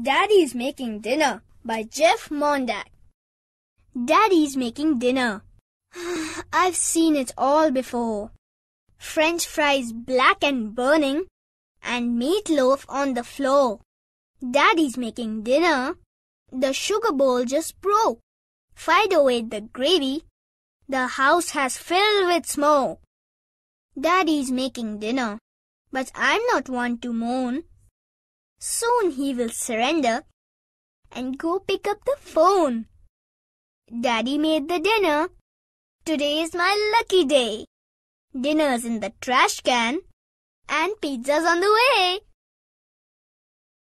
Daddy's Making Dinner by Jeff Mondak. Daddy's Making Dinner. I've seen it all before. French fries black and burning, and meatloaf on the floor. Daddy's making dinner. The sugar bowl just broke. Fight away the gravy. The house has filled with smoke. Daddy's making dinner, but I'm not one to moan. Soon he will surrender and go pick up the phone. Daddy made the dinner. Today is my lucky day. Dinner's in the trash can and pizza's on the way.